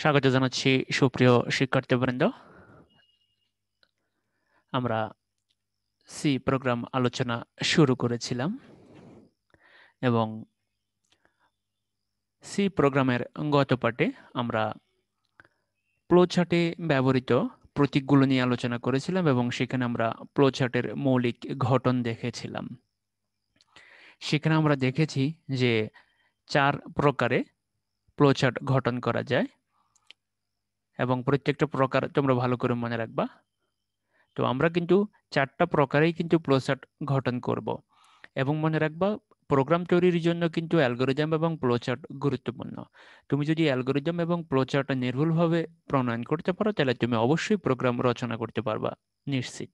স্বাগত জানাচ্ছি সুপ্রিয় শিক্ষার্থীবৃন্দ আমরা সি প্রোগ্রাম আলোচনা শুরু করেছিলাম এবং সি প্রোগ্রামের গত পাঠে আমরা প্লোচার্টে ব্যবহৃত প্রতীকগুলো নিয়ে আলোচনা করেছিলাম এবং সেখানে আমরা প্লোচার্টের মৌলিক ঘটন দেখেছিলাম সেখানে আমরা দেখেছি যে চার প্রকারে প্লোচার্ট গঠন করা যায় এবং প্রত্যেকটা প্রকার তোমরা ভালো করে মনে রাখবা তো আমরা কিন্তু চারটা প্রকারেই কিন্তু প্লোচার্ট গঠন করব এবং মনে রাখবা প্রোগ্রাম তৈরির জন্য কিন্তু অ্যালগোরিজম এবং প্লোচার্ট গুরুত্বপূর্ণ তুমি যদি অ্যালগোরিজম এবং প্লোচার্ট নির্ভুলভাবে প্রণয়ন করতে পারো তাহলে তুমি অবশ্যই প্রোগ্রাম রচনা করতে পারবা নিশ্চিত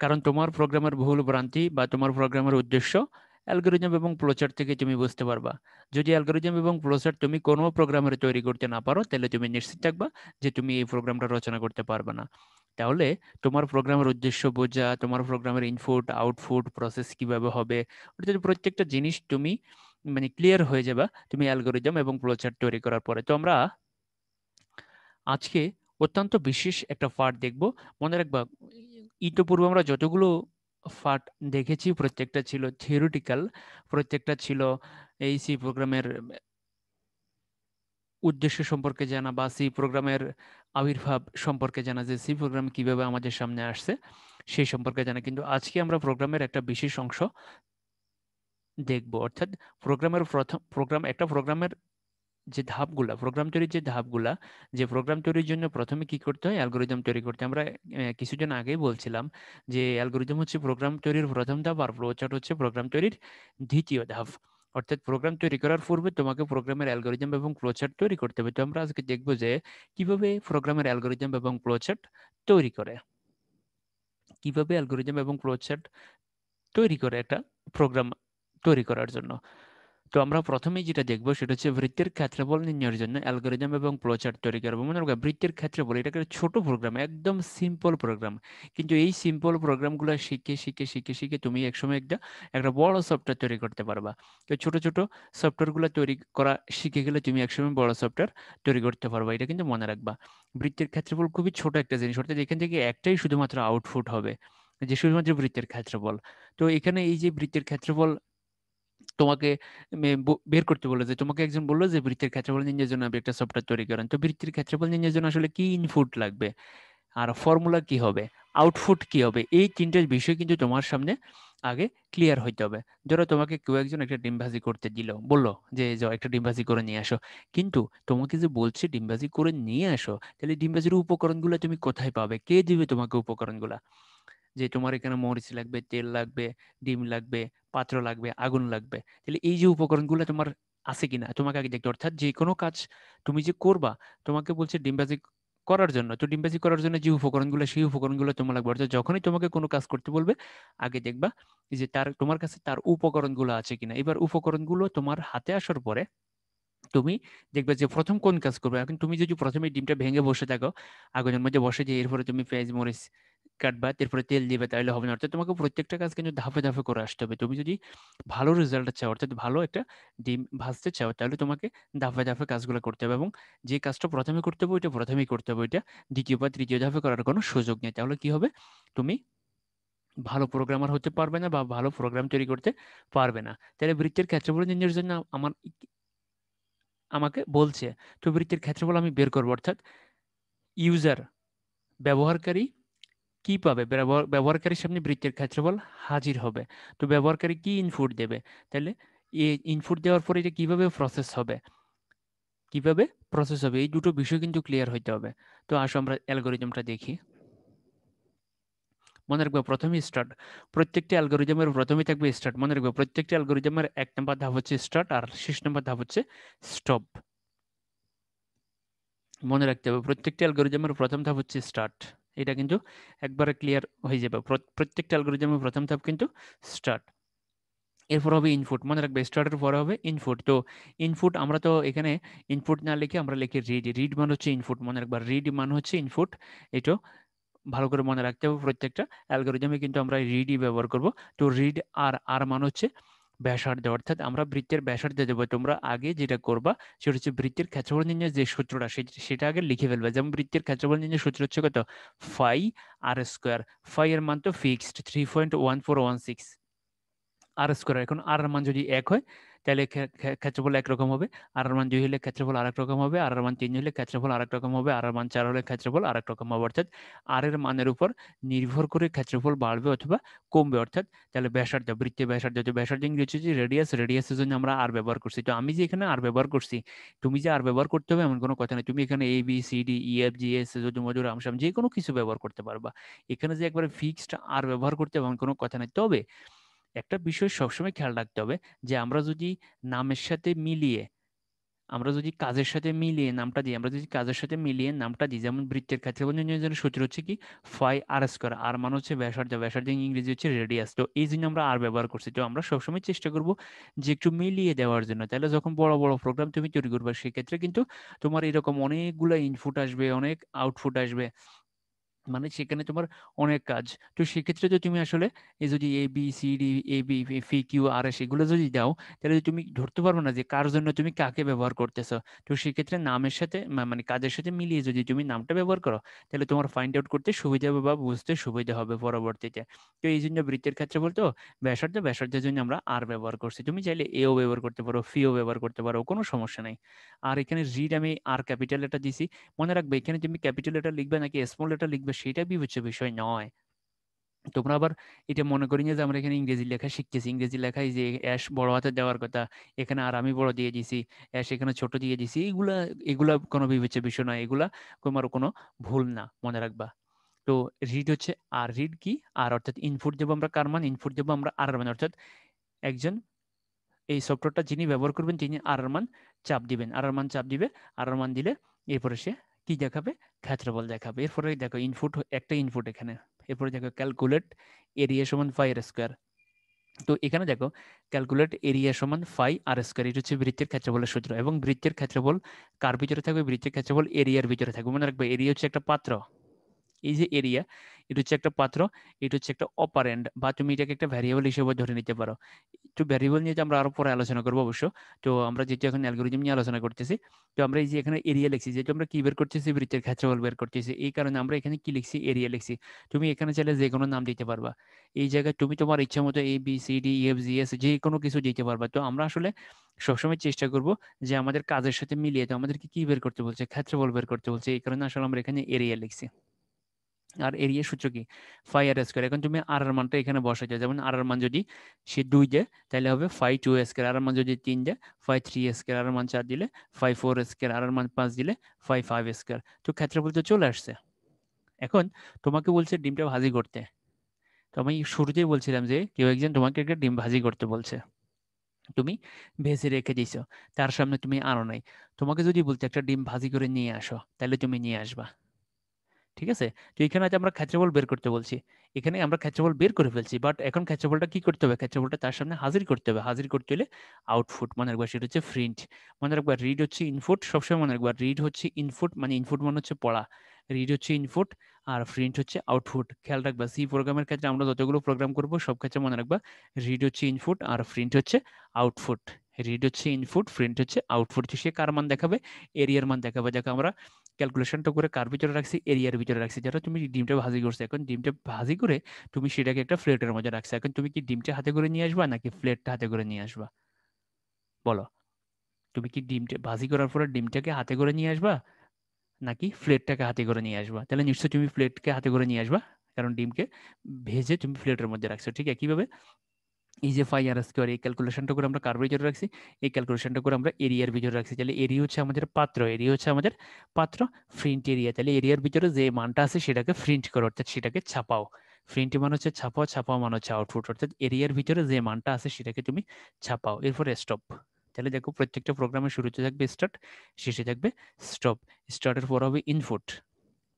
কারণ তোমার প্রোগ্রামের ভুল ভ্রান্তি বা তোমার প্রোগ্রামের উদ্দেশ্য অ্যালগোরিজম এবং ফ্লোচার্ট থেকে তুমি বুঝতে পারবা যদি অ্যালগোরিজম এবং প্লোচার তুমি কোনো প্রোগ্রামের তৈরি করতে না পারো তাহলে তুমি নিশ্চিত থাকবা যে তুমি এই প্রোগ্রামটা রচনা করতে পারবে না তাহলে তোমার প্রোগ্রামের উদ্দেশ্য বোঝা তোমার প্রোগ্রামের ইনপুট আউটপুট প্রসেস কিভাবে হবে যদি প্রত্যেকটা জিনিস তুমি মানে ক্লিয়ার হয়ে যাবা তুমি অ্যালগোরিজম এবং প্লোচার তৈরি করার পরে তো আমরা আজকে অত্যন্ত বিশেষ একটা পার্ট দেখব মনে রাখবা ইতোপূর্বে আমরা যতগুলো ফাট দেখেছি প্রত্যেকটা ছিল থিওরিটিক্যাল প্রত্যেকটা ছিল এই সি প্রোগ্রামের উদ্দেশ্য সম্পর্কে জানা বা সি প্রোগ্রামের আবির্ভাব সম্পর্কে জানা যে সি প্রোগ্রাম কিভাবে আমাদের সামনে আসছে সেই সম্পর্কে জানা কিন্তু আজকে আমরা প্রোগ্রামের একটা বিশেষ অংশ দেখব অর্থাৎ প্রোগ্রামের প্রথম প্রোগ্রাম একটা প্রোগ্রামের যে ধাপগুলা প্রোগ্রাম তৈরির যে ধাপগুলা যে প্রোগ্রাম তৈরির জন্য প্রথমে কি করতে হয় অ্যালগোরিদম তৈরি করতে আমরা কিছুদিন আগেই বলছিলাম যে অ্যালগোরিদম হচ্ছে প্রোগ্রাম তৈরির প্রথম ধাপ আর ফ্লোচার্ট হচ্ছে প্রোগ্রাম তৈরির দ্বিতীয় ধাপ অর্থাৎ প্রোগ্রাম তৈরি করার পূর্বে তোমাকে প্রোগ্রামের অ্যালগোরিদম এবং ফ্লোচার্ট তৈরি করতে হবে তো আমরা আজকে দেখব যে কিভাবে প্রোগ্রামের অ্যালগোরিদম এবং ফ্লোচার্ট তৈরি করে কিভাবে অ্যালগোরিদম এবং ফ্লোচার্ট তৈরি করে একটা প্রোগ্রাম তৈরি করার জন্য তো আমরা প্রথমেই যেটা দেখব সেটা হচ্ছে বৃত্তের বল নির্ণয়ের জন্য অ্যালগোরিজম এবং প্লোচার তৈরি করবো মনে বৃত্তির বৃত্তের ক্ষেত্রফল এটা একটা ছোট প্রোগ্রাম একদম সিম্পল প্রোগ্রাম কিন্তু এই সিম্পল প্রোগ্রামগুলো শিখে শিখে শিখে শিখে তুমি একসময় একটা একটা বড় সফটওয়্যার তৈরি করতে পারবা তো ছোট ছোট সফটওয়্যারগুলো তৈরি করা শিখে গেলে তুমি একসময় বড় সফটওয়্যার তৈরি করতে পারবা এটা কিন্তু মনে রাখবা বৃত্তের বল খুবই ছোট একটা জিনিস অর্থাৎ এখান থেকে একটাই শুধুমাত্র আউটপুট হবে যে শুধুমাত্র বৃত্তের ক্ষেত্রফল তো এখানে এই যে বৃত্তের ক্ষেত্রফল তোমাকে বের করতে বলে যে তোমাকে একজন বললো যে বৃত্তির ক্ষেত্রে ক্ষেত্রফল নিয়ে জন্য একটা সফটওয়্যার তৈরি করেন তো বৃত্তির ক্ষেত্রে ক্ষেত্রফল নিয়ে জন্য আসলে কি ইনপুট লাগবে আর ফর্মুলা কি হবে আউটপুট কি হবে এই তিনটা বিষয় কিন্তু তোমার সামনে আগে ক্লিয়ার হইতে হবে ধরো তোমাকে কেউ একজন একটা ডিমবাজি করতে দিল বললো যে যাও একটা ডিমবাজি করে নিয়ে আসো কিন্তু তোমাকে যে বলছে ডিমবাজি করে নিয়ে আসো তাহলে ডিমবাজির উপকরণগুলো তুমি কোথায় পাবে কে দিবে তোমাকে উপকরণগুলা যে তোমার এখানে মরিচ লাগবে তেল লাগবে ডিম লাগবে পাত্র লাগবে আগুন লাগবে তাহলে এই যে উপকরণগুলো তোমার আছে কিনা তোমাকে আগে দেখতে অর্থাৎ যে কোনো কাজ তুমি যে করবা তোমাকে বলছে ডিমবাজি করার জন্য তো ডিমবাজি করার জন্য যে উপকরণগুলো সেই উপকরণগুলো তোমার লাগবে অর্থাৎ যখনই তোমাকে কোনো কাজ করতে বলবে আগে দেখবা যে তার তোমার কাছে তার উপকরণগুলো আছে কিনা এবার উপকরণগুলো তোমার হাতে আসার পরে তুমি দেখবে যে প্রথম কোন কাজ করবে এখন তুমি যদি প্রথমে ডিমটা ভেঙে বসে থাকো আগুনের মধ্যে বসে যে এরপরে তুমি পেঁয়াজ মরিচ কাটবা তারপরে তেল দিবে তাহলে হবে না অর্থাৎ তোমাকে প্রত্যেকটা কাজ কিন্তু ধাপে ধাপে করে আসতে হবে তুমি যদি ভালো রেজাল্ট চাও অর্থাৎ ভালো একটা ডিম ভাজতে চাও তাহলে তোমাকে ধাপে ধাপে কাজগুলো করতে হবে এবং যে কাজটা প্রথমে করতে হবে ওইটা প্রথমেই করতে হবে ওইটা দ্বিতীয় বা তৃতীয় ধাপে করার কোনো সুযোগ নেই তাহলে কি হবে তুমি ভালো প্রোগ্রামার হতে পারবে না বা ভালো প্রোগ্রাম তৈরি করতে পারবে না তাহলে বৃত্তের নিজের জন্য আমার আমাকে বলছে তো বৃত্তের ক্ষেত্রফল আমি বের করবো অর্থাৎ ইউজার ব্যবহারকারী কি পাবে ব্যবহারকারীর সামনে বৃত্তের ক্ষেত্রফল হাজির হবে তো ব্যবহারকারী কি ইনপুট দেবে তাহলে ইনপুট দেওয়ার পরে এটা কিভাবে প্রসেস হবে কিভাবে প্রসেস হবে এই দুটো বিষয় কিন্তু ক্লিয়ার হইতে হবে তো আসো আমরা অ্যালগোরিজমটা দেখি মনে রাখবে প্রথমে স্টার্ট প্রত্যেকটি অ্যালগোরিজমের প্রথমে থাকবে স্টার্ট মনে রাখবে প্রত্যেকটি অ্যালগোরিজমের এক নম্বর ধাপ হচ্ছে স্টার্ট আর শেষ নম্বর ধাপ হচ্ছে স্টপ মনে রাখতে হবে প্রত্যেকটি অ্যালগোরিজমের প্রথম ধাপ হচ্ছে স্টার্ট এটা কিন্তু একবারে ক্লিয়ার হয়ে যাবে প্রত্যেকটা অ্যালগোরিজমের প্রথম ধাপ কিন্তু স্টার্ট এরপর হবে ইনপুট মনে রাখবে স্টার্টের পরে হবে ইনপুট তো ইনপুট আমরা তো এখানে ইনপুট না লিখে আমরা লিখি রিড রিড মানে হচ্ছে ইনপুট মনে রাখবা রিড মানে হচ্ছে ইনপুট এটা ভালো করে মনে রাখতে হবে প্রত্যেকটা অ্যালগোরিজমে কিন্তু আমরা রিডই ব্যবহার করব তো রিড আর আর মান হচ্ছে ব্যাসার্ধ অর্থাৎ আমরা বৃত্তের ব্যাসার্ধ দেবো তোমরা আগে যেটা করবা সেটা হচ্ছে বৃত্তের খেচবল নিয়ে যে সূত্রটা সেটা আগে লিখে ফেলবে যেমন বৃত্তের খেচবল নিয়ে সূত্র হচ্ছে কত ফাই আর স্কোয়ার ফাই এর মান তো fixed three point one four one six R square এখন আর মান যদি এক হয় তাহলে ক্ষেত্রফল একরকম হবে আর মান দুই হলে ক্ষেত্রফল আরেক রকম হবে আর মান তিন হলে ক্ষেত্রফল আরেক রকম হবে আর মান চার হলে ক্ষেত্রফল আরেক রকম হবে অর্থাৎ আর এর মানের উপর নির্ভর করে ক্ষেত্রফল বাড়বে অথবা কমবে অর্থাৎ তাহলে ব্যাসার্ধ বৃত্তে ব্যাসার্ধ যদি ব্যাসার্ধ ইংরেজি হচ্ছে রেডিয়াস রেডিয়াসের জন্য আমরা আর ব্যবহার করছি তো আমি যে এখানে আর ব্যবহার করছি তুমি যে আর ব্যবহার করতে হবে এমন কোনো কথা নেই তুমি এখানে A B C D E F G S যদি মজুর আমসাম যে কোনো কিছু ব্যবহার করতে পারবা এখানে যে একবারে ফিক্সড আর ব্যবহার করতে হবে এমন কোনো কথা নেই তবে একটা বিষয় সবসময় খেয়াল রাখতে হবে যে আমরা যদি নামের সাথে মিলিয়ে আমরা যদি কাজের সাথে মিলিয়ে নামটা দিই আমরা যদি কাজের সাথে মিলিয়ে নামটা দিই যেমন বৃত্তের ক্ষেত্রে বন্ধন সূত্র হচ্ছে কি ফাই আর স্কোয়ার আর মানে হচ্ছে ব্যাসার্ধ ব্যাসার্ধ ইংরেজি হচ্ছে রেডিয়াস তো এই জন্য আমরা আর ব্যবহার করছি তো আমরা সবসময় চেষ্টা করব যে একটু মিলিয়ে দেওয়ার জন্য তাহলে যখন বড় বড় প্রোগ্রাম তুমি তৈরি করবে সেক্ষেত্রে কিন্তু তোমার এরকম অনেকগুলো ইনপুট আসবে অনেক আউটপুট আসবে মানে সেখানে তোমার অনেক কাজ তো সেক্ষেত্রে যদি তুমি আসলে এই যদি A B C D A B F Q R S এগুলো যদি দাও তাহলে তুমি ধরতে পারবে না যে কার জন্য তুমি কাকে ব্যবহার করতেছো তো সেক্ষেত্রে নামের সাথে মানে কাজের সাথে মিলিয়ে যদি তুমি নামটা ব্যবহার করো তাহলে তোমার ফাইন্ড আউট করতে সুবিধা হবে বা বুঝতে সুবিধা হবে পরবর্তীতে তো এই জন্য বৃত্তের ক্ষেত্রে বলতো ব্যাসার্ধ ব্যাসার্ধের জন্য আমরা আর ব্যবহার করছি তুমি চাইলে এও ব্যবহার করতে পারো ফিও ব্যবহার করতে পারো কোনো সমস্যা নাই আর এখানে রিড আমি আর ক্যাপিটাল এটা দিছি মনে রাখবে এখানে তুমি ক্যাপিটাল এটা লিখবে নাকি স্মল এটা লিখবে সেটা বিবেচ্য বিষয় নয় তোমরা আবার এটা মনে করি না যে আমরা এখানে ইংরেজি লেখা শিখতেছি ইংরেজি লেখাই যে অ্যাশ বড় হাতে দেওয়ার কথা এখানে আর আমি বড় দিয়ে দিছি অ্যাশ এখানে ছোট দিয়ে দিছি এগুলা এগুলা কোনো বিবেচ্য বিষয় নয় এগুলা তোমার কোনো ভুল না মনে রাখবা তো রিড হচ্ছে আর রিড কি আর অর্থাৎ ইনপুট দেবো আমরা কার মান ইনপুট দেবো আমরা আর মান অর্থাৎ একজন এই সফটওয়্যারটা যিনি ব্যবহার করবেন তিনি আর মান চাপ দিবেন আর মান চাপ দিবে আর মান দিলে এরপরে সে কি দেখাবে ক্ষেত্রফল দেখাবে এরপরে দেখো ইনপুট একটা ইনপুট এখানে এরপরে দেখো ক্যালকুলেট এরিয়া সমান ফাই আর স্কোয়ার তো এখানে দেখো ক্যালকুলেট এরিয়া সমান ফাই আর স্কোয়ার এটা হচ্ছে বৃত্তের ক্ষেত্রফলের সূত্র এবং বৃত্তের ক্ষেত্রফল কার ভিতরে থাকবে বৃত্তের ক্ষেত্রফল এরিয়ার ভিতরে থাকবে মনে রাখবে এরিয়া হচ্ছে একটা পাত্র এই যে এরিয়া এটা হচ্ছে একটা পাত্র এটা হচ্ছে একটা অপারেন্ড বা তুমি এটাকে একটা ভ্যারিয়েবল হিসেবে ধরে নিতে পারো তো ভ্যারিয়েবল নিয়ে আমরা আরো পরে আলোচনা করবো অবশ্য তো আমরা যেহেতু এখন অ্যালগোরিজম নিয়ে আলোচনা করতেছি তো আমরা এই যে এখানে এরিয়া লিখছি যেহেতু আমরা কি বের করতেছি বৃত্তের ক্ষেত্রফল বের করতেছি এই কারণে আমরা এখানে কি লিখছি এরিয়া লিখছি তুমি এখানে চাইলে যে কোনো নাম দিতে পারবা এই জায়গায় তুমি তোমার ইচ্ছা মতো A B C D F G S যে কোনো কিছু দিতে পারবা তো আমরা আসলে সবসময় চেষ্টা করব যে আমাদের কাজের সাথে মিলিয়ে তো আমাদেরকে কি বের করতে বলছে ক্ষেত্রফল বের করতে বলছে এই কারণে আসলে আমরা এখানে এরিয়া লিখছি আর এরিয়া ইয়ে কি ফাই আর স্কোয়ার এখন তুমি আর আর মানটা এখানে বসা যায় যেমন আর আর মান যদি সে দুই দেয় তাহলে হবে ফাই টু স্কোয়ার আর আর মান যদি তিন দেয় ফাই থ্রি স্কোয়ার আর মান চার দিলে ফাই ফোর স্কোয়ার আর মান পাঁচ দিলে ফাই ফাইভ স্কোয়ার তো ক্ষেত্রফল তো চলে আসছে এখন তোমাকে বলছে ডিমটা ভাজি করতে তো আমি শুরুতেই বলছিলাম যে কেউ একজন তোমাকে একটা ডিম ভাজি করতে বলছে তুমি ভেজে রেখে দিছ তার সামনে তুমি আনো নাই তোমাকে যদি বলতে একটা ডিম ভাজি করে নিয়ে আসো তাহলে তুমি নিয়ে আসবা ঠিক আছে তো এখানে আজ আমরা ক্ষেত্রফল বের করতে বলছি এখানে আমরা ক্ষেত্রফল বের করে ফেলছি বাট এখন ক্ষেত্রফলটা কি করতে হবে ক্ষেত্রফলটা তার সামনে হাজির করতে হবে হাজির করতে হলে আউটপুট মনে রাখবা সেটা হচ্ছে প্রিন্ট মনে রাখবা রিড হচ্ছে ইনপুট সবসময় মনে রাখবা রিড হচ্ছে ইনপুট মানে ইনপুট মানে হচ্ছে পড়া রিড হচ্ছে ইনপুট আর প্রিন্ট হচ্ছে আউটপুট খেয়াল রাখবা সি প্রোগ্রামের ক্ষেত্রে আমরা যতগুলো প্রোগ্রাম করবো সব ক্ষেত্রে মনে রাখবা রিড হচ্ছে ইনপুট আর প্রিন্ট হচ্ছে আউটপুট রিড হচ্ছে ইনপুট প্রিন্ট হচ্ছে আউটপুট সে কার মান দেখাবে এরিয়ার মান দেখাবে যাকে আমরা ক্যালকুলেশনটা করে কার ভিতরে রাখছি এরিয়ার ভিতরে রাখছি যেটা তুমি ডিমটা ভাজি করছো এখন ডিমটা ভাজি করে তুমি সেটাকে একটা ফ্লেটের মধ্যে রাখছো এখন তুমি কি ডিমটা হাতে করে নিয়ে আসবা নাকি ফ্লেটটা হাতে করে নিয়ে আসবা বলো তুমি কি ডিমটা ভাজি করার পরে ডিমটাকে হাতে করে নিয়ে আসবা নাকি ফ্লেটটাকে হাতে করে নিয়ে আসবা তাহলে নিশ্চয়ই তুমি ফ্লেটকে হাতে করে নিয়ে আসবা কারণ ডিমকে ভেজে তুমি ফ্লেটের মধ্যে রাখছো ঠিক একইভাবে এই যে ফাই আর স্কোয়ার এই ক্যালকুলেশনটা করে আমরা কার ভিতরে রাখছি এই ক্যালকুলেশনটা করে আমরা এরিয়ার ভিতরে রাখছি তাহলে এরিয়া হচ্ছে আমাদের পাত্র এরিয়া হচ্ছে আমাদের পাত্র প্রিন্ট এরিয়া তাহলে এরিয়ার ভিতরে যে মানটা আছে সেটাকে প্রিন্ট করো অর্থাৎ সেটাকে ছাপাও প্রিন্ট মান হচ্ছে ছাপাও ছাপাও মান হচ্ছে আউটপুট অর্থাৎ এরিয়ার ভিতরে যে মানটা আছে সেটাকে তুমি ছাপাও এরপরে স্টপ তাহলে দেখো প্রত্যেকটা প্রোগ্রামের শুরুতে থাকবে স্টার্ট শেষে থাকবে স্টপ স্টার্টের পর হবে ইনপুট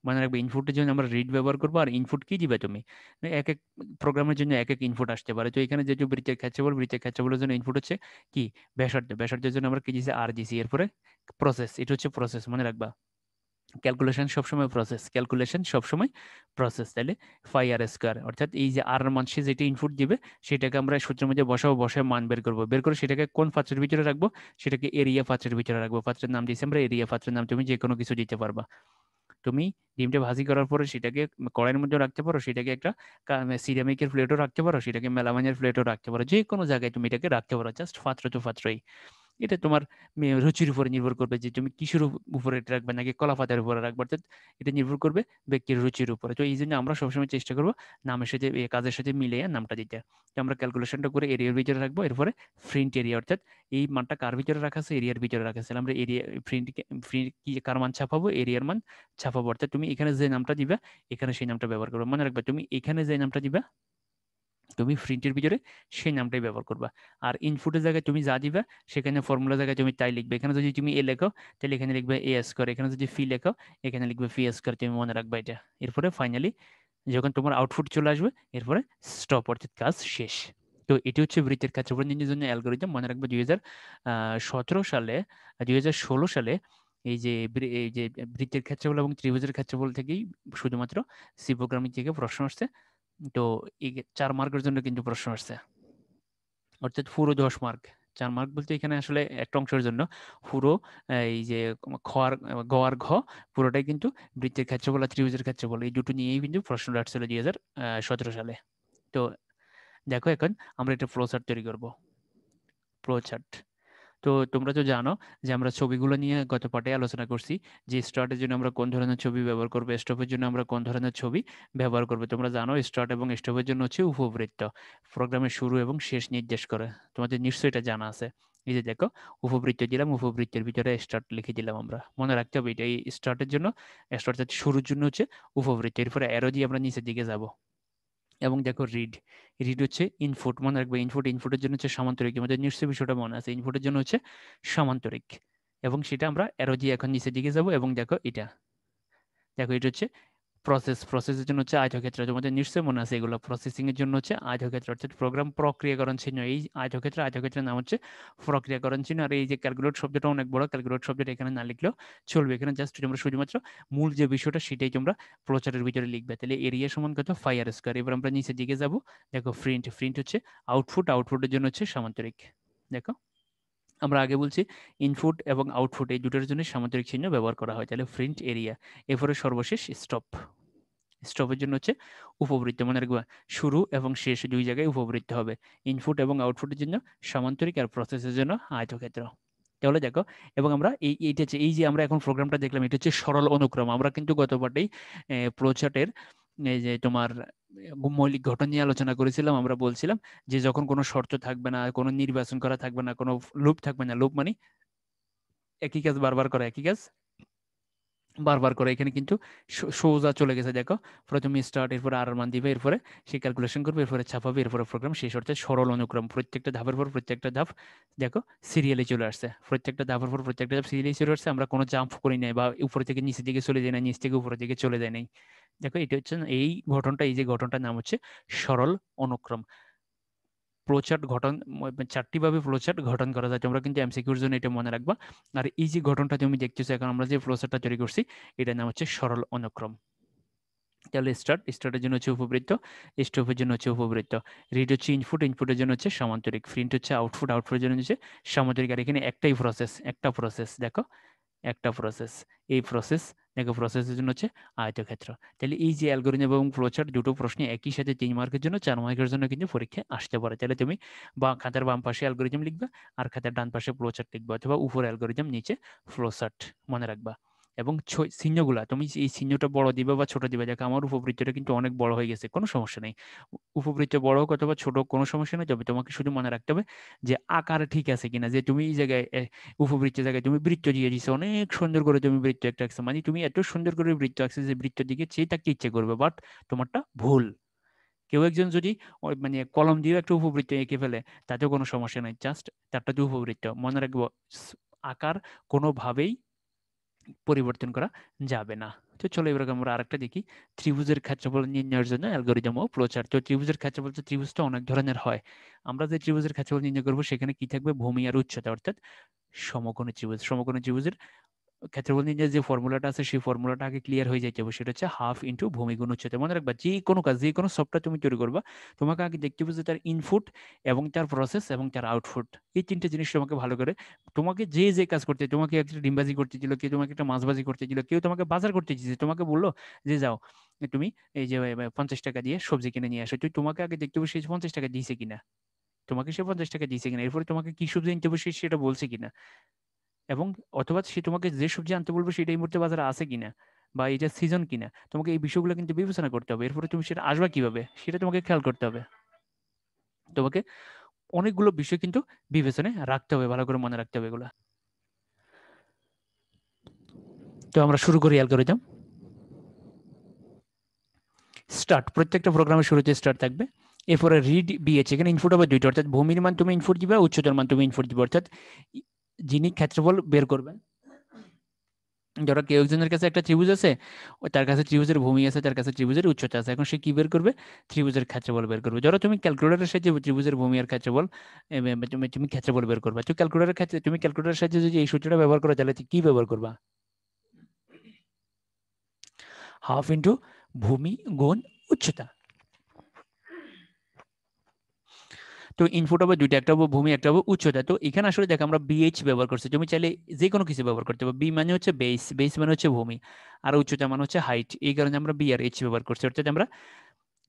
মনে রাখবে ইনপুটের জন্য আমরা রিড ব্যবহার করবো আর ইনপুট কি দিবে তুমি মানে এক এক প্রোগ্রামের জন্য এক এক ইনপুট আসতে পারে তো এখানে যেহেতু ব্রিচের ক্যাচেবল ব্রিচের ক্যাচেবলের জন্য ইনপুট হচ্ছে কি ব্যাসার্য ব্যাসার্যের জন্য আমরা কি দিয়েছি আর দিয়েছি এরপরে প্রসেস এটা হচ্ছে প্রসেস মনে রাখবা ক্যালকুলেশন সবসময় প্রসেস ক্যালকুলেশন সবসময় প্রসেস তাহলে ফাই আর স্কোয়ার অর্থাৎ এই যে আর মান সে যেটা ইনপুট দিবে সেটাকে আমরা সূত্রের মধ্যে বসাবো বসায় মান বের করবো বের করে সেটাকে কোন পাত্রের ভিতরে রাখবো সেটাকে এরিয়া পাত্রের ভিতরে রাখবো পাত্রের নাম দিয়েছি আমরা এরিয়া পাত্রের নাম তুমি যে কোনো কিছু দিতে পারবা তুমি ডিমটা ভাজি করার পরে সেটাকে কড়াইয়ের মধ্যে রাখতে পারো সেটাকে একটা সিরামিকের প্লেটও রাখতে পারো সেটাকে মেলামাঞ্জের প্লেটও রাখতে পারো যে কোনো জায়গায় তুমি এটাকে রাখতে পারো জাস্ট ফাত্র তো ফাত্রই এটা তোমার রুচির উপরে নির্ভর করবে যে তুমি কিসের উপরে রাখবে নাকি কলাপাতার উপরে রাখবে অর্থাৎ এটা নির্ভর করবে ব্যক্তির রুচির উপরে তো এই জন্য আমরা সবসময় চেষ্টা করবো নামের সাথে কাজের সাথে মিলিয়ে নামটা দিতে তো আমরা ক্যালকুলেশনটা করে এরিয়ার ভিতরে রাখবো এরপরে ফ্রিন্ট এরিয়া অর্থাৎ এই মানটা কার ভিতরে রাখা আছে এরিয়ার ভিতরে রাখা আছে আমরা এরিয়া ফ্রিন্ট ফ্রিন্ট কি কার মান ছাপাবো এরিয়ার মান ছাপাবো অর্থাৎ তুমি এখানে যে নামটা দিবা এখানে সেই নামটা ব্যবহার করবে মনে রাখবে তুমি এখানে যে নামটা দিবা তুমি প্রিন্টের ভিতরে সেই নামটাই ব্যবহার করবা আর ইনপুটের জায়গায় তুমি যা দিবা সেখানে ফর্মুলা জায়গায় তুমি তাই লিখবে এখানে যদি তুমি এ লেখো তাহলে এখানে লিখবে এ স্কোয়ার এখানে যদি ফি লেখো এখানে লিখবে ফি স্কোয়ার তুমি মনে রাখবা এটা এরপরে ফাইনালি যখন তোমার আউটপুট চলে আসবে এরপরে স্টপ অর্থাৎ কাজ শেষ তো এটি হচ্ছে বৃত্তের কাজ প্রবন্ধনের জন্য অ্যালগোরিদম মনে রাখবে দুই সতেরো সালে দুই ষোলো সালে এই যে এই যে বৃত্তের ক্ষেত্রফল এবং ত্রিভুজের ক্ষেত্রফল থেকেই শুধুমাত্র সি প্রোগ্রামিং থেকে প্রশ্ন আসছে তো চার মার্কের জন্য কিন্তু প্রশ্ন আসছে অর্থাৎ পুরো দশ মার্ক চার মার্ক বলতে এখানে আসলে একটা অংশের জন্য পুরো এই যে খর গর ঘ পুরোটাই কিন্তু বৃত্তের ক্ষেত্রে বলে ত্রিভুজের বলে এই দুটো নিয়েই কিন্তু প্রশ্নটা আসছিল দুই হাজার সতেরো সালে তো দেখো এখন আমরা একটা ফ্লো চার্ট তৈরি করবো ফ্লো চার্ট তো তোমরা তো জানো যে আমরা ছবিগুলো নিয়ে গত পটে আলোচনা করছি যে স্টার্টের জন্য আমরা কোন ধরনের ছবি ব্যবহার করবো স্টোভের জন্য আমরা কোন ধরনের ছবি ব্যবহার করবো তোমরা জানো স্টার্ট এবং স্টোভের জন্য হচ্ছে উপবৃত্ত প্রোগ্রামের শুরু এবং শেষ নির্দেশ করে তোমাদের নিশ্চয়ই এটা জানা আছে এই যে দেখো উপবৃত্ত দিলাম উপবৃত্তের ভিতরে স্টার্ট লিখে দিলাম আমরা মনে রাখতে হবে এটা এই স্টার্টের জন্য স্টার্টের শুরুর জন্য হচ্ছে উপবৃত্ত এরপরে অ্যারো দিয়ে আমরা নিচের দিকে যাবো এবং দেখো রিড রিড হচ্ছে ইনফুট মনে রাখবে ইনফুট ইনফুটের জন্য হচ্ছে সামান্তরিক আমাদের নিশ্চয় বিষয়টা মনে আছে ইনফুটের জন্য হচ্ছে সামান্তরিক এবং সেটা আমরা এরো দিয়ে এখন নিচের দিকে যাব এবং দেখো এটা দেখো এটা হচ্ছে প্রসেস প্রসেসের জন্য হচ্ছে আয়তক্ষেত্র তোমাদের নিশ্চয়ই মনে আছে এগুলো প্রসেসিং এর জন্য হচ্ছে আয়তক্ষেত্র অর্থাৎ প্রোগ্রাম প্রক্রিয়াকরণ চিহ্ন এই আয়তক্ষেত্র আয়তক্ষেত্রের নাম হচ্ছে প্রক্রিয়াকরণ চিহ্ন আর এই যে ক্যালকুলেট শব্দটা অনেক বড় ক্যালকুলেট শব্দটা এখানে না লিখলেও চলবে এখানে জাস্ট তোমরা শুধুমাত্র মূল যে বিষয়টা সেটাই তোমরা প্রচারের ভিতরে লিখবে তাহলে এরিয়া সমান কত ফায়ার স্কোয়ার এবার আমরা নিচে দিকে যাবো দেখো প্রিন্ট প্রিন্ট হচ্ছে আউটপুট আউটপুটের জন্য হচ্ছে সামান্তরিক দেখো আমরা আগে বলছি ইনপুট এবং আউটপুট এই দুটোর জন্য সামুদ্রিক চিহ্ন ব্যবহার করা হয় তাহলে ফ্রিন্ট এরিয়া এরপরে সর্বশেষ স্টপ স্টপের জন্য হচ্ছে উপবৃত্ত মানে রাখবা শুরু এবং শেষ দুই জায়গায় উপবৃত্ত হবে ইনপুট এবং আউটপুটের জন্য সামান্তরিক আর প্রসেসের জন্য আয়তক্ষেত্র তাহলে দেখো এবং আমরা এই এইটা এই যে আমরা এখন প্রোগ্রামটা দেখলাম এটা হচ্ছে সরল অনুক্রম আমরা কিন্তু গত পাটেই প্রোচার্টের এই যে তোমার মৌলিক ঘটন নিয়ে আলোচনা করেছিলাম আমরা বলছিলাম যে যখন কোনো শর্ত থাকবে না কোনো নির্বাচন করা থাকবে না কোনো লোভ থাকবে না লোভ মানে একই কাজ বারবার করা একই কাজ বারবার করে এখানে কিন্তু সোজা চলে গেছে দেখো প্রথমে স্টার্ট এরপরে আর মান দিবে এরপরে সে ক্যালকুলেশন করবে এরপরে ছাপাবে এরপরে প্রোগ্রাম শেষ হচ্ছে সরল অনুক্রম প্রত্যেকটা ধাপের পর প্রত্যেকটা ধাপ দেখো সিরিয়ালে চলে আসছে প্রত্যেকটা ধাপের পর প্রত্যেকটা ধাপ সিরিয়ালে চলে আসছে আমরা কোনো জাম্প করি নাই বা উপরে থেকে নিচে দিকে চলে যায় না নিচ থেকে উপরে দিকে চলে যায় নাই দেখো এটা হচ্ছে এই ঘটনটা এই যে ঘটনটার নাম হচ্ছে সরল অনুক্রম প্রচার্ট গঠন চারটিভাবে ফ্লোচার্ট গঠন করা যায় তোমরা কিন্তু এমসিকিউর জন্য এটা মনে রাখবা আর এই যে গঠনটা তুমি দেখতেছো এখন আমরা যে ফ্লোচার্টটা তৈরি করছি এটার নাম হচ্ছে সরল অনুক্রম তাহলে স্টার্ট স্টার্টের জন্য হচ্ছে উপবৃত্ত স্টোভের জন্য হচ্ছে উপবৃত্ত রিড হচ্ছে ইনপুট ইনপুটের জন্য হচ্ছে সামান্তরিক প্রিন্ট হচ্ছে আউটপুট আউটপুটের জন্য হচ্ছে সামান্তরিক আর এখানে একটাই প্রসেস একটা প্রসেস দেখো একটা প্রসেস এই প্রসেস দেখো প্রসেসের জন্য হচ্ছে আয়তক্ষেত্র তাহলে এই যে অ্যালগোরিজম এবং ফ্লোচার্ট দুটো প্রশ্নে একই সাথে তিন মার্কের জন্য চার মার্কের জন্য কিন্তু পরীক্ষা আসতে পারে তাহলে তুমি বা খাতার বাম পাশে অ্যালগোরিজম লিখবা আর খাতার ডান পাশে ফ্লোচার্ট লিখবা অথবা উপর অ্যালগোরিজম নিচে ফ্লোচার্ট মনে রাখবা এবং চিহ্নগুলা তুমি এই চিহ্নটা বড় দিবে বা ছোট দিবে যাকে আমার উপবৃত্তটা কিন্তু অনেক বড় হয়ে গেছে কোনো সমস্যা নেই উপবৃত্ত বড় হোক অথবা ছোট কোনো সমস্যা নেই তবে তোমাকে শুধু মনে রাখতে হবে যে আকার ঠিক আছে কিনা যে তুমি এই জায়গায় উপবৃত্তের জায়গায় তুমি বৃত্ত দিয়ে দিছো অনেক সুন্দর করে তুমি বৃত্ত একটা আঁকছো মানে তুমি এত সুন্দর করে বৃত্ত আঁকছো যে বৃত্ত দিকে সেই তাকে ইচ্ছে করবে বাট তোমারটা ভুল কেউ একজন যদি মানে কলম দিয়ে একটা উপবৃত্ত এঁকে ফেলে তাতেও কোনো সমস্যা নেই জাস্ট চারটা উপবৃত্ত মনে রাখবো আকার কোনোভাবেই পরিবর্তন করা যাবে না তো চলো এবার আমরা আরেকটা দেখি ত্রিভুজের ক্ষেত্রফল নির্ণয়ের জন্য অ্যালগোরিজম ও প্রচার তো ত্রিভুজের ক্ষেত্রফল তো ত্রিভুজটা অনেক ধরনের হয় আমরা যে ত্রিভুজের ক্ষেত্রফল নির্ণয় করবো সেখানে কি থাকবে ভূমি আর উচ্চতা অর্থাৎ সমকোণী ত্রিভুজ সমকোণী ত্রিভুজের ক্ষেত্রে বলতে যে ফর্মুলাটা আছে সেই ফর্মুলাটা আগে ক্লিয়ার হয়ে যাইতে হবে সেটা হচ্ছে হাফ ইন্টু ভূমিগুণ উচ্চতা মনে রাখবা যে কোনো কাজ যে কোনো সফটওয়্যার তুমি তৈরি করবা তোমাকে আগে দেখতে হবে যে তার ইনপুট এবং তার প্রসেস এবং তার আউটপুট এই তিনটে জিনিস তোমাকে ভালো করে তোমাকে যে যে কাজ করতে তোমাকে একটা ডিমবাজি করতে দিল কেউ তোমাকে একটা মাছবাজি করতে দিল কেউ তোমাকে বাজার করতে দিয়েছে তোমাকে বললো যে যাও তুমি এই যে পঞ্চাশ টাকা দিয়ে সবজি কিনে নিয়ে আসো তুই তোমাকে আগে দেখতে হবে সেই পঞ্চাশ টাকা দিয়েছে কিনা তোমাকে সে পঞ্চাশ টাকা দিয়েছে কিনা এরপরে তোমাকে কি সবজি নিতে হবে সেটা বলছে কিনা এবং অথবা সে তোমাকে যে সবজি আনতে বলবে সেটা এই মুহূর্তে বাজারে আছে কিনা বা এটা সিজন কিনা তোমাকে এই বিষয়গুলো কিন্তু বিবেচনা করতে হবে এরপরে তুমি সেটা আসবা কিভাবে সেটা তোমাকে খেয়াল করতে হবে তোমাকে অনেকগুলো বিষয় কিন্তু বিবেচনে রাখতে হবে ভালো করে মনে রাখতে হবে এগুলো তো আমরা শুরু করি অ্যালগোরিদম স্টার্ট প্রত্যেকটা প্রোগ্রামের শুরুতে স্টার্ট থাকবে এরপরে রিড বিএচ এখানে ইনপুট হবে দুইটা অর্থাৎ ভূমির মান তুমি ইনপুট দিবে উচ্চতর মান তুমি ইনপুট দিবে অর্থাৎ যিনি ক্ষেত্রফল বের করবেন ধরো কেউ একজনের কাছে একটা ত্রিভুজ আছে তার কাছে ত্রিভুজের ভূমি আছে তার কাছে ত্রিভুজের উচ্চতা আছে এখন সে কি বের করবে ত্রিভুজের ক্ষেত্রফল বের করবে ধরো তুমি ক্যালকুলেটারের সাহায্যে ত্রিভুজের ভূমি আর ক্ষেত্রফল তুমি ক্ষেত্রফল বের করবে তো ক্যালকুলেটারের ক্ষেত্রে তুমি ক্যালকুলেটারের সাহায্যে যদি এই সূত্রটা ব্যবহার করো তাহলে কি ব্যবহার করবা হাফ ইন্টু ভূমি গুণ উচ্চতা তো ইনপুট হবে দুইটা একটা হবে ভূমি একটা হবে উচ্চতা তো এখানে আসলে দেখো আমরা বিএইচ ব্যবহার করছি তুমি চাইলে যে কোনো কিছু ব্যবহার করতে পারো বি মানে হচ্ছে বেস বেস মানে হচ্ছে ভূমি আর উচ্চতা মানে হচ্ছে হাইট এই কারণে আমরা বি আর এইচ ব্যবহার করছি অর্থাৎ আমরা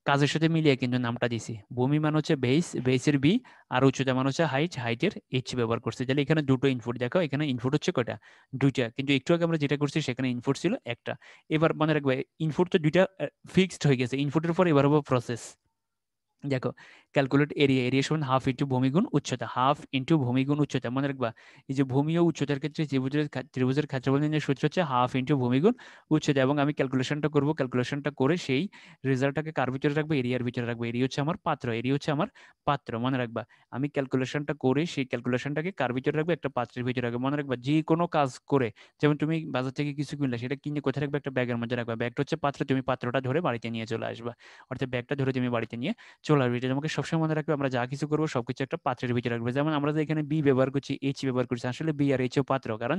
কাজের সাথে মিলিয়ে কিন্তু নামটা দিছি ভূমি মানে হচ্ছে বেস বেসের বি আর উচ্চতা মান হচ্ছে হাইট হাইটের এইচ ব্যবহার করছে তাহলে এখানে দুটো ইনপুট দেখো এখানে ইনপুট হচ্ছে কয়টা দুইটা কিন্তু একটু আগে আমরা যেটা করছি সেখানে ইনপুট ছিল একটা এবার মনে রাখবে ইনপুট তো দুইটা ফিক্সড হয়ে গেছে ইনপুটের পর এবার হবো প্রসেস দেখো ক্যালকুলেট এরিয়া এরিয়া সমান হাফ ইন্টু ভূমিগুণ উচ্চতা হাফ ইন্টু ভূমিগুণ উচ্চতা মনে রাখবা এই যে ভূমি ও উচ্চতার ক্ষেত্রে ত্রিভুজের ত্রিভুজের ক্ষেত্রফল নির্ণয়ের সূত্র হচ্ছে হাফ ইন্টু ভূমিগুণ উচ্চতা এবং আমি ক্যালকুলেশনটা করব ক্যালকুলেশনটা করে সেই রেজাল্টটাকে কার ভিতরে রাখবো এরিয়ার ভিতরে রাখবো এরিয়া হচ্ছে আমার পাত্র এরিয়া হচ্ছে আমার পাত্র মনে রাখবা আমি ক্যালকুলেশনটা করে সেই ক্যালকুলেশনটাকে কার ভিতরে রাখবো একটা পাত্রের ভিতরে রাখবো মনে রাখবা যে কোনো কাজ করে যেমন তুমি বাজার থেকে কিছু কিনলে সেটা কিনে কোথায় রাখবে একটা ব্যাগের মধ্যে রাখবা ব্যাগটা হচ্ছে পাত্র তুমি পাত্রটা ধরে বাড়িতে নিয়ে চলে আসবা অর্থাৎ ব্যাগটা ধরে তুমি বাড়িতে নিয়ে চলে আসবে এটা তোমাকে সব সবসময় মনে রাখবে আমরা যা কিছু করবো সবকিছু একটা পাত্রের ভিতরে রাখবে যেমন আমরা এখানে বি ব্যবহার করছি এইচ ব্যবহার করছি আসলে বি আর এইচ পাত্র কারণ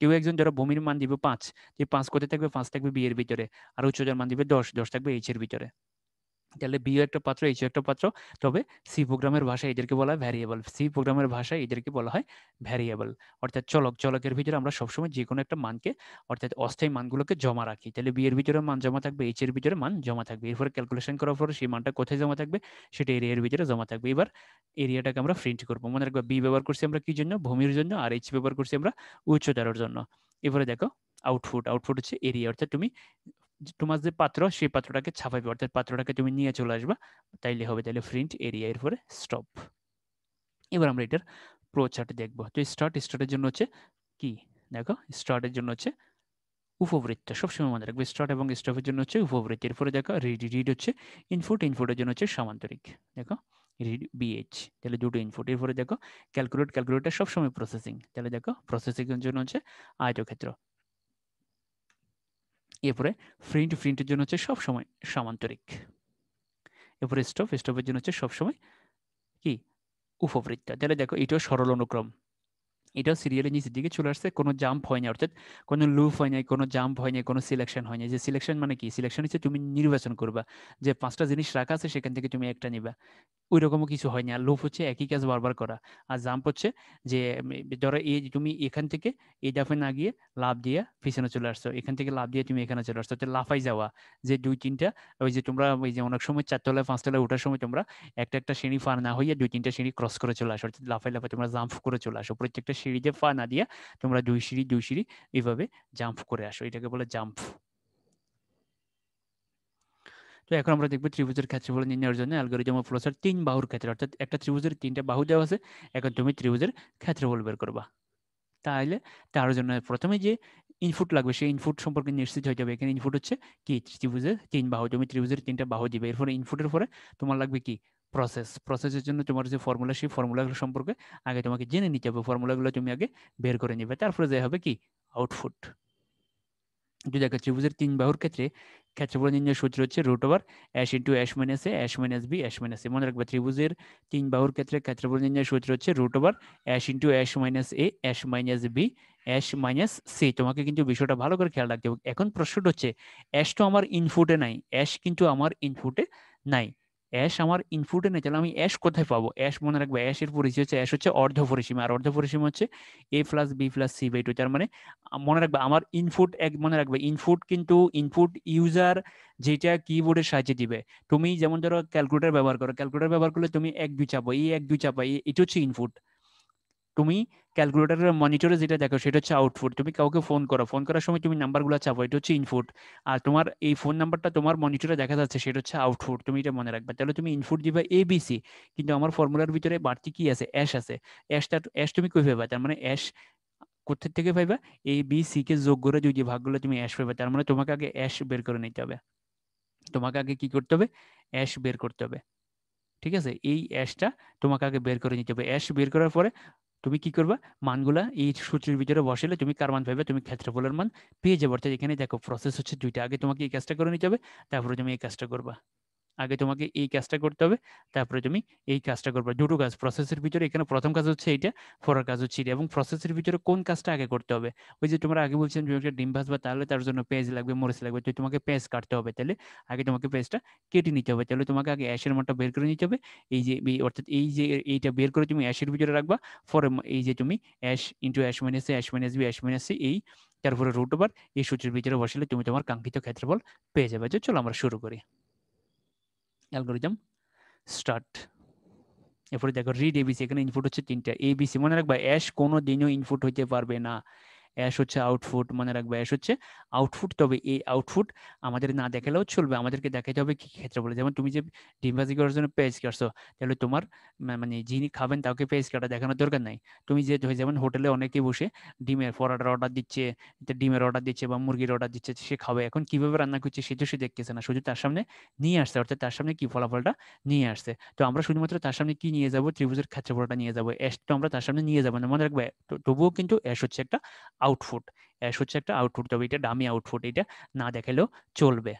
কেউ একজন যারা ভূমির মান দিবে পাঁচ যে পাঁচ কোথায় থাকবে পাঁচ থাকবে বি এর ভিতরে আর উচ্চতার মান দিবে দশ দশ থাকবে এইচ এর ভিতরে তাহলে বিও একটা পাত্র এইচও একটা পাত্র তবে সি প্রোগ্রামের ভাষায় এদেরকে বলা হয় ভ্যারিয়েবল সি প্রোগ্রামের ভাষায় এদেরকে বলা হয় ভ্যারিয়েবল অর্থাৎ চলক চলকের ভিতরে আমরা সবসময় যে কোনো একটা মানকে অর্থাৎ অস্থায়ী মানগুলোকে জমা রাখি তাহলে বি এর ভিতরে মান জমা থাকবে এইচ এর ভিতরে মান জমা থাকবে এরপরে ক্যালকুলেশন করার পরে সেই মানটা কোথায় জমা থাকবে সেটা এরিয়ার ভিতরে জমা থাকবে এবার এরিয়াটাকে আমরা প্রিন্ট করবো মনে রাখবো বি ব্যবহার করছি আমরা কি জন্য ভূমির জন্য আর এইচ ব্যবহার করছি আমরা উচ্চতার জন্য এবারে দেখো আউটপুট আউটপুট হচ্ছে এরিয়া অর্থাৎ তুমি তোমার যে পাত্র সেই পাত্রটাকে ছাপাইবে অর্থাৎ পাত্রটাকে তুমি নিয়ে চলে আসবা তাইলে হবে তাইলে ফ্রিন্ট এরিয়া এরপরে স্টপ এবার আমরা এটার প্রচারটি দেখবো তো স্টার্ট স্টার্টের জন্য হচ্ছে কি দেখো স্টার্টের জন্য হচ্ছে উপবৃত্ত সবসময় মনে রাখবে স্টার্ট এবং স্টপের জন্য হচ্ছে উপবৃত্ত এরপরে দেখো রিড রিড হচ্ছে ইনফুট ইনফুটের জন্য হচ্ছে সামান্তরিক দেখো রিড বিএইচ তাহলে দুটো ইনফুট এরপরে দেখো ক্যালকুলেট ক্যালকুলেটার সবসময় প্রসেসিং তাহলে দেখো প্রসেসিংয়ের জন্য হচ্ছে আয়তক্ষেত্র এরপরে ফ্রিন্ট ফ্রিন্টের জন্য হচ্ছে সবসময় সামান্তরিক এরপরে স্টপ স্টপের জন্য হচ্ছে সবসময় কি উপবৃত্ত তাহলে দেখো এটাও সরল অনুক্রম এটাও সিরিয়ালের নিচের দিকে চলে আসছে কোনো জাম্প হয়নি অর্থাৎ কোনো লুপ হয়নি কোনো জাম্প হয়নি কোনো সিলেকশন হয়নি যে সিলেকশন মানে কি সিলেকশন হচ্ছে তুমি নির্বাচন করবা যে পাঁচটা জিনিস রাখা আছে সেখান থেকে তুমি একটা নিবা ওই রকমও কিছু হয়নি আর লুফ হচ্ছে একই কাজ বারবার করা আর জাম্প হচ্ছে যে ধরো এই তুমি এখান থেকে এই ডাফে না গিয়ে লাভ দিয়ে পিছনে চলে আসছো এখান থেকে লাভ দিয়ে তুমি এখানে চলে আসছো তো লাফাই যাওয়া যে দুই তিনটা ওই যে তোমরা ওই যে অনেক সময় চারতলায় পাঁচতলায় ওঠার সময় তোমরা একটা একটা শ্রেণী ফার না হইয়া দুই তিনটা শ্রেণী ক্রস করে চলে আসো লাফাই লাফাই তোমরা জাম্প করে চলে আসো প্রত্যেকটা সিঁড়ি সিঁড়িতে পা না দিয়ে তোমরা দুই সিঁড়ি দুই সিঁড়ি এইভাবে জাম্প করে আসো এটাকে বলে জাম্প তো এখন আমরা দেখবো ত্রিভুজের ক্ষেত্রফল নির্ণয়ের জন্য অ্যালগোরিজম অফ ফ্লোসার তিন বাহুর ক্ষেত্রে অর্থাৎ একটা ত্রিভুজের তিনটা বাহু দেওয়া আছে এখন তুমি ত্রিভুজের ক্ষেত্রফল বের করবা তাহলে তার জন্য প্রথমে যে ইনপুট লাগবে সেই ইনপুট সম্পর্কে নিশ্চিত হয়ে যাবে এখানে ইনপুট হচ্ছে কি ত্রিভুজের তিন বাহু তুমি ত্রিভুজের তিনটা বাহু দিবে এরপরে ইনপুটের পরে তোমার লাগবে কি প্রসেস প্রসেসের জন্য তোমার যে ফর্মুলা সেই ফর্মুলাগুলো সম্পর্কে আগে তোমাকে জেনে নিতে হবে ফর্মুলাগুলো তুমি আগে বের করে নেবে তারপরে যাই হবে কি আউটপুট যদি দেখা ত্রিভুজের তিন বাহুর ক্ষেত্রে ক্ষেত্রফল নির্ণয় সূত্র হচ্ছে root over S into S minus A S minus B S minus A মনে রাখবে ত্রিভুজের তিন বাহুর ক্ষেত্রে ক্ষেত্রফল নির্ণয় সূত্র হচ্ছে root over S into S minus A S minus B S minus C তোমাকে কিন্তু বিষয়টা ভালো করে খেয়াল রাখতে হবে এখন প্রশ্নটা হচ্ছে অ্যাশ তো আমার ইনপুটে নাই অ্যাশ কিন্তু আমার ইনপুটে নাই অ্যাশ আমার ইনফুটে নেই তাহলে আমি অ্যাশ কোথায় পাবো অ্যাশ মনে রাখবে অ্যাশের পরিচয় হচ্ছে অ্যাশ হচ্ছে অর্ধ পরিসীমা আর অর্ধ পরিসীমা হচ্ছে A plus B plus C by two তার মানে মনে রাখবে আমার ইনফুট এক মনে রাখবে ইনফুট কিন্তু ইনপুট ইউজার যেটা কিবোর্ডের সাহায্যে দিবে তুমি যেমন ধরো ক্যালকুলেটার ব্যবহার করো ক্যালকুলেটার ব্যবহার করলে তুমি এক দুই চাপো এই এক দুই চাপো এটা হচ্ছে ইনপুট তুমি ক্যালকুলেটারের মনিটরে যেটা দেখো সেটা হচ্ছে আউটপুট তুমি কাউকে ফোন করো ফোন করার সময় তুমি নাম্বারগুলো চাপো এটা হচ্ছে ইনপুট আর তোমার এই ফোন নাম্বারটা তোমার মনিটরে দেখা যাচ্ছে সেটা হচ্ছে আউটপুট তুমি এটা মনে রাখবে তাহলে তুমি ইনপুট দিবে এ বি সি কিন্তু আমার ফর্মুলার ভিতরে বাড়তি কি আছে অ্যাশ আছে অ্যাশটা অ্যাশ তুমি কই পাবা তার মানে অ্যাশ কোথা থেকে পাইবা এ বি সি কে যোগ করে যদি ভাগগুলো তুমি অ্যাশ পাইবা তার মানে তোমাকে আগে অ্যাশ বের করে নিতে হবে তোমাকে আগে কি করতে হবে অ্যাশ বের করতে হবে ঠিক আছে এই অ্যাশটা তোমাকে আগে বের করে নিতে হবে অ্যাশ বের করার পরে তুমি কি করবা মানগুলা এই সূত্রের ভিতরে বসালে তুমি কার মান পাবে তুমি ক্ষেত্রফলের মান পেয়ে যাবে অর্থাৎ এখানে দেখো প্রসেস হচ্ছে দুইটা আগে তোমাকে এই কাজটা করে নিতে হবে তারপরে তুমি এই কাজটা করবা আগে তোমাকে এই কাজটা করতে হবে তারপরে তুমি এই কাজটা করবে দুটো কাজ প্রসেসের ভিতরে এখানে প্রথম কাজ হচ্ছে এইটা পরের কাজ হচ্ছে এটা এবং প্রসেসের ভিতরে কোন কাজটা আগে করতে হবে ওই যে তোমরা আগে বলছেন তুমি একটা ডিম ভাসবা তাহলে তার জন্য পেঁয়াজ লাগবে মরিচ লাগবে তো তোমাকে পেঁয়াজ কাটতে হবে তাহলে আগে তোমাকে পেঁয়াজটা কেটে নিতে হবে তাহলে তোমাকে আগে অ্যাশের মানটা বের করে নিতে হবে এই যে অর্থাৎ এই যে এইটা বের করে তুমি অ্যাশের ভিতরে রাখবা পরে এই যে তুমি S into S minus S minus B S minus C এই তারপরে রুট ওভার এই সূত্রের ভিতরে বসালে তুমি তোমার কাঙ্ক্ষিত ক্ষেত্রফল পেয়ে যাবে চলো আমরা শুরু করি অ্যালগোরিজম স্টার্ট এরপরে দেখো রিড এবিসি এখানে ইনপুট হচ্ছে তিনটা এবিসি মনে রাখবা অ্যাশ কোনো দিনও ইনপুট হইতে পারবে না অ্যাশ হচ্ছে আউটফুট মনে রাখবে অ্যাশ হচ্ছে আউটফুট তবে এই আউটফুট আমাদের না দেখালেও চলবে আমাদেরকে দেখাতে হবে কি ক্ষেত্রে বলে যেমন তুমি যে ডিমবাজি করার জন্য পেজ কাটছো তাহলে তোমার মানে যিনি খাবেন তাকে পেজ কাটা দেখানোর দরকার নাই তুমি যে যেমন হোটেলে অনেকে বসে ডিমের ফরাটার অর্ডার দিচ্ছে ডিমের অর্ডার দিচ্ছে বা মুরগির অর্ডার দিচ্ছে সে খাবে এখন কিভাবে রান্না করছে সে তো সে দেখতেছে না শুধু তার সামনে নিয়ে আসছে অর্থাৎ তার সামনে কি ফলাফলটা নিয়ে আসছে তো আমরা শুধুমাত্র তার সামনে কি নিয়ে যাব ত্রিভুজের ক্ষেত্রফলটা নিয়ে যাবো অ্যাশ তো আমরা তার সামনে নিয়ে যাবো না মনে রাখবে তবুও কিন্তু অ্যাশ হচ্ছে একটা আউটপুট অ্যাশ হচ্ছে একটা আউটপুট তবে এটা ডামি আউটপুট এটা না দেখালেও চলবে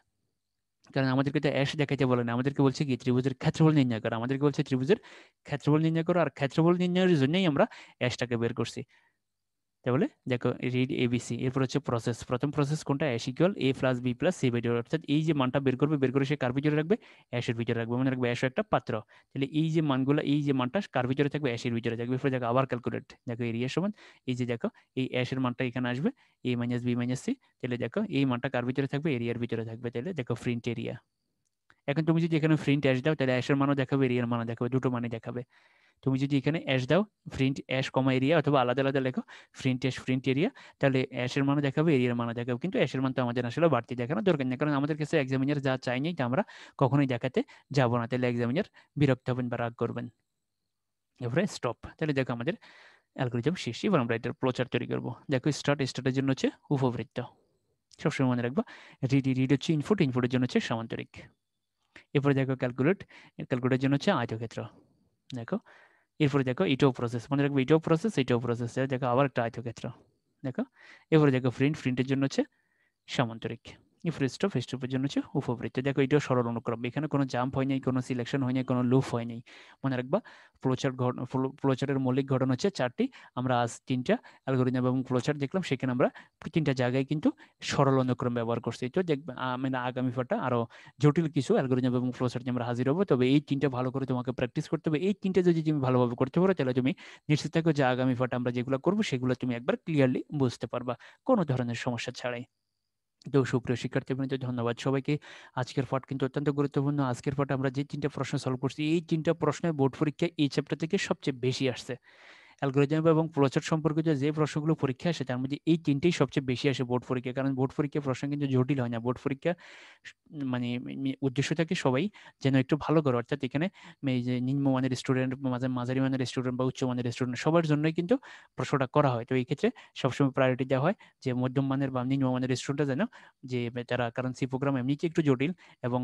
কারণ আমাদেরকে তো অ্যাশ দেখাতে বলে না আমাদেরকে বলছে কি ত্রিভুজের ক্ষেত্রফল নির্ণয় করা আমাদেরকে বলছে ত্রিভুজের ক্ষেত্রফল নির্ণয় করো আর ক্ষেত্রফল নির্ণয়ের জন্যই আমরা অ্যাশটাকে বের করছি তাহলে দেখো রিড এবিসি এরপর হচ্ছে প্রসেস প্রথম প্রসেস কোনটা S equal A plus B plus C by অর্থাৎ এই যে মানটা বের করবে বের করে সে কার ভিতরে রাখবে অ্যাশের ভিতরে রাখবে মানে রাখবে অ্যাশও একটা পাত্র তাহলে এই যে মানগুলো এই যে মানটা কার ভিতরে থাকবে অ্যাশের ভিতরে থাকবে এরপর দেখো আবার ক্যালকুলেট দেখো এরিয়া সমান এই যে দেখো এই অ্যাশের মানটা এখানে আসবে A minus B minus C তাহলে দেখো এই মানটা কার ভিতরে থাকবে এরিয়ার ভিতরে থাকবে তাহলে দেখো প্রিন্ট এরিয়া এখন তুমি যদি এখানে প্রিন্ট অ্যাশ দাও তাহলে অ্যাশের মানও দেখাবে এরিয়ার মানও দেখাবে দুটো মানে দেখাবে তুমি যদি এখানে অ্যাশ দাও ফ্রিন্ট অ্যাশ কমা এরিয়া অথবা আলাদা আলাদা লেখো ফ্রিন্ট অ্যাশ ফ্রিন্ট এরিয়া তাহলে অ্যাশের মানও দেখাবে এরিয়ার মানও দেখাবে কিন্তু অ্যাশের মান তো আমাদের আসলে বাড়তি দেখানো দরকার নেই কারণ আমাদের কাছে এক্সামিনার যা চাই নাই তা আমরা কখনোই দেখাতে যাবো না তাহলে এক্সামিনার বিরক্ত হবেন বা রাগ করবেন এবারে স্টপ তাহলে দেখো আমাদের অ্যালগোরিজম শেষ এবার আমরা এটার প্রচার তৈরি করবো দেখো স্টার্ট স্টার্টের জন্য হচ্ছে উপবৃত্ত সবসময় মনে রাখবো রিডি রিড হচ্ছে ইনফুট ইনফুটের জন্য হচ্ছে সামান্তরিক এরপরে দেখো ক্যালকুলেট ক্যালকুলেটের জন্য হচ্ছে আয়তক্ষেত্র দেখো এরপরে দেখো এটাও প্রসেস মনে রাখবে এটাও প্রসেস এটাও প্রসেস দেখো আবার একটা আয়তক্ষেত্র দেখো এরপরে দেখো প্রিন্ট প্রিন্টের জন্য হচ্ছে সামান্তরিক ইফরিস্ট ফেস্টুপের জন্য হচ্ছে উপবৃত্ত দেখো এটাও সরল অনুক্রম এখানে কোনো জাম্প হয় নাই কোনো সিলেকশন হয় নাই কোনো লুপ হয় নাই মনে রাখবা ফ্লোচার ফ্লোচারের মৌলিক ঘটনা হচ্ছে চারটি আমরা আজ তিনটা অ্যালগোরিজম এবং ফ্লোচার দেখলাম সেখানে আমরা তিনটা জায়গায় কিন্তু সরল অনুক্রম ব্যবহার করছি তো দেখবে মানে আগামী ফাটা আরও জটিল কিছু অ্যালগোরিজম এবং ফ্লোচার আমরা হাজির হবো তবে এই তিনটা ভালো করে তোমাকে প্র্যাকটিস করতে হবে এই তিনটা যদি তুমি ভালোভাবে করতে পারো তাহলে তুমি নিশ্চিত থাকো যে আগামী ফাটা আমরা যেগুলো করবো সেগুলো তুমি একবার ক্লিয়ারলি বুঝতে পারবা কোনো ধরনের সমস্যা ছাড়াই তো সুপ্রিয় শিক্ষার্থীবৃন্দ ধন্যবাদ সবাইকে আজকের পাঠ কিন্তু অত্যন্ত গুরুত্বপূর্ণ আজকের পাঠ আমরা যে তিনটা প্রশ্ন সলভ করছি এই তিনটা প্রশ্নে বোর্ড পরীক্ষা এই চ্যাপ্টার থেকে সবচেয়ে বেশি আসছে অ্যালগোরিজম এবং প্রচার সম্পর্কিত যে প্রশ্নগুলো পরীক্ষা আসে তার মধ্যে এই তিনটেই সবচেয়ে বেশি আসে বোর্ড পরীক্ষা কারণ বোর্ড পরীক্ষার প্রশ্ন কিন্তু জটিল হয় না বোর্ড পরীক্ষা মানে উদ্দেশ্য থাকে সবাই যেন একটু ভালো করে অর্থাৎ এখানে এই যে নিম্নমানের স্টুডেন্ট মাঝে মাঝারি মানের স্টুডেন্ট বা উচ্চমানের স্টুডেন্ট সবার জন্যই কিন্তু প্রশ্নটা করা হয় তো এই ক্ষেত্রে সবসময় প্রায়োরিটি দেওয়া হয় যে মধ্যম মানের বা নিম্ন মানের স্টুডেন্টরা যেন যে তারা কারণ সি প্রোগ্রাম এমনিতে একটু জটিল এবং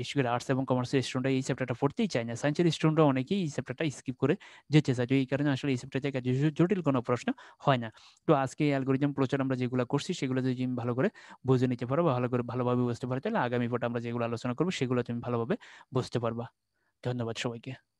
বেশি করে আর্টস এবং কমার্সের স্টুডেন্টরা এই চ্যাপ্টারটা পড়তেই চায় না সায়েন্সের স্টুডেন্টরা অনেকেই এই চ্যাপ্টারটা স্কিপ করে যেতে চায় তো এই কারণে আসলে এই একটা জায়গায় জটিল কোনো প্রশ্ন হয় না তো আজকে অ্যালগোরিজম প্রচার আমরা যেগুলো করছি সেগুলো যদি তুমি ভালো করে বুঝে নিতে পারো বা ভালো করে ভালোভাবে বুঝতে পারো তাহলে আগামী পটে আমরা যেগুলো আলোচনা করবো সেগুলো তুমি ভালোভাবে বুঝতে পারবা ধন্যবাদ সবাইকে